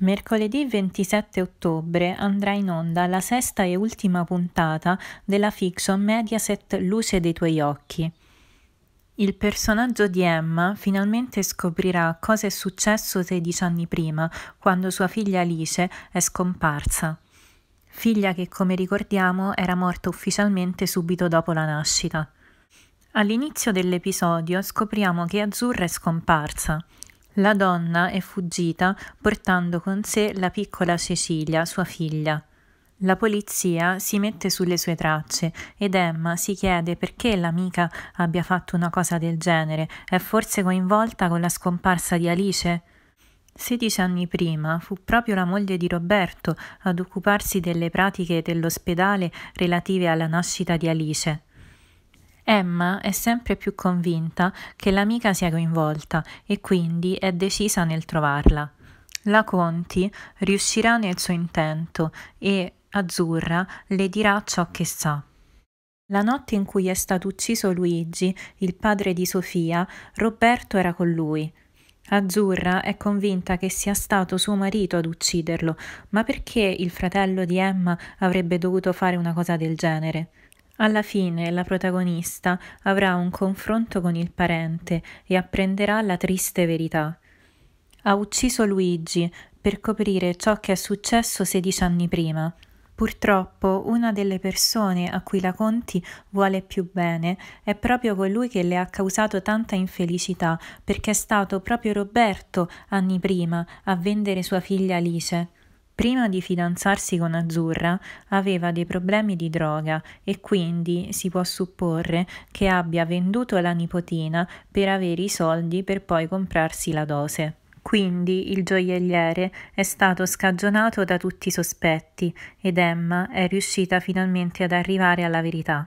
Mercoledì 27 ottobre andrà in onda la sesta e ultima puntata della fiction Mediaset Luce dei tuoi occhi. Il personaggio di Emma finalmente scoprirà cosa è successo 16 anni prima, quando sua figlia Alice è scomparsa. Figlia che, come ricordiamo, era morta ufficialmente subito dopo la nascita. All'inizio dell'episodio scopriamo che Azzurra è scomparsa. La donna è fuggita portando con sé la piccola Cecilia, sua figlia. La polizia si mette sulle sue tracce ed Emma si chiede perché l'amica abbia fatto una cosa del genere. È forse coinvolta con la scomparsa di Alice? Sedici anni prima fu proprio la moglie di Roberto ad occuparsi delle pratiche dell'ospedale relative alla nascita di Alice. Emma è sempre più convinta che l'amica sia coinvolta e quindi è decisa nel trovarla. La Conti riuscirà nel suo intento e Azzurra le dirà ciò che sa. La notte in cui è stato ucciso Luigi, il padre di Sofia, Roberto era con lui. Azzurra è convinta che sia stato suo marito ad ucciderlo, ma perché il fratello di Emma avrebbe dovuto fare una cosa del genere? Alla fine la protagonista avrà un confronto con il parente e apprenderà la triste verità. Ha ucciso Luigi per coprire ciò che è successo 16 anni prima. Purtroppo una delle persone a cui la Conti vuole più bene è proprio colui che le ha causato tanta infelicità, perché è stato proprio Roberto anni prima a vendere sua figlia Alice. Prima di fidanzarsi con Azzurra aveva dei problemi di droga e quindi si può supporre che abbia venduto la nipotina per avere i soldi per poi comprarsi la dose. Quindi il gioielliere è stato scagionato da tutti i sospetti ed Emma è riuscita finalmente ad arrivare alla verità.